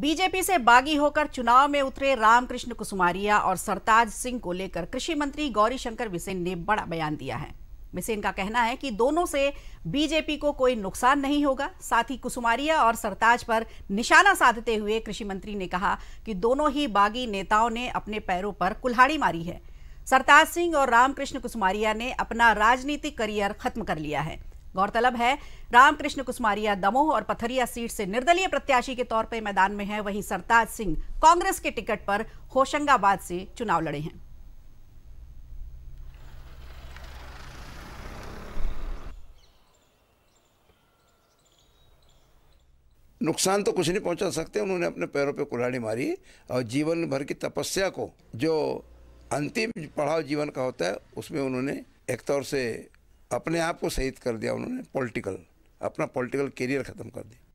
BJP से बागी होकर चुनाव में उतरे रामकृष्ण कुसुमारिया और सरताज सिंह को लेकर कृषि मंत्री गौरी शंकर बिसेन ने बड़ा बयान दिया है बिसेन का कहना है कि दोनों से बीजेपी को कोई नुकसान नहीं होगा साथ ही कुसुमारिया और सरताज पर निशाना साधते हुए कृषि मंत्री ने कहा कि दोनों ही बागी नेताओं ने अपने पैरों पर कुल्हाड़ी मारी है सरताज सिंह और रामकृष्ण कुसुमारिया ने अपना राजनीतिक करियर खत्म कर लिया है गौरतलब है रामकृष्ण कुमारिया दमोह और पथरिया सीट से निर्दलीय प्रत्याशी के तौर पर मैदान में है वहीं सरताज सिंह कांग्रेस के टिकट पर होशंगाबाद से चुनाव लड़े हैं नुकसान तो कुछ नहीं पहुंचा सकते उन्होंने अपने पैरों पे कुल्हाड़ी मारी और जीवन भर की तपस्या को जो अंतिम पढ़ाव जीवन का होता है उसमें उन्होंने एक तौर से अपने आप को शहीद कर दिया उन्होंने पॉलिटिकल अपना पॉलिटिकल करियर ख़त्म कर दिया